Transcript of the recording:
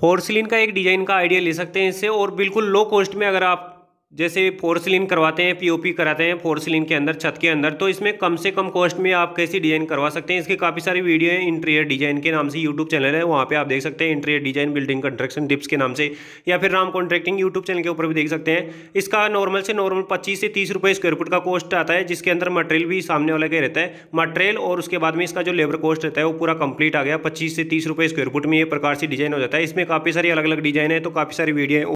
फोर्सलिन का एक डिज़ाइन का आइडिया ले सकते हैं इससे और बिल्कुल लो कॉस्ट में अगर आप जैसे फोर्सलिन करवाते हैं पीओपी कराते हैं फोर्सलिन के अंदर छत के अंदर तो इसमें कम से कम कॉस्ट में आप कैसी डिज़ाइन करवा सकते हैं इसके काफ़ी सारी वीडियो हैं इंटीरियर डिज़ाइन के नाम से यूट्यूब चैनल है वहाँ पे आप देख सकते हैं interior design building construction tips के नाम से या फिर राम कॉन्ट्रैक्टिंग यूट्यूब चैनल के ऊपर भी देख सकते हैं इसका नॉर्मल से नॉर्मल पच्चीस से तीस रुपये स्क्वेयर फुट का कॉस्ट आता है जिसके अंदर मटेरियल भी सामने वाला का रहता है मटेरियल और उसके बाद में इसका जो लेबर कॉस्ट रहता है वो पूरा कंप्लीट आ गया पच्चीस से तीस रुपये स्क्वेयर फुट में ये प्रकार से डिज़ाइन हो जाता है इसमें काफ़ी सारी अलग अलग डिज़ाइन है तो काफ़ी सारी वीडियो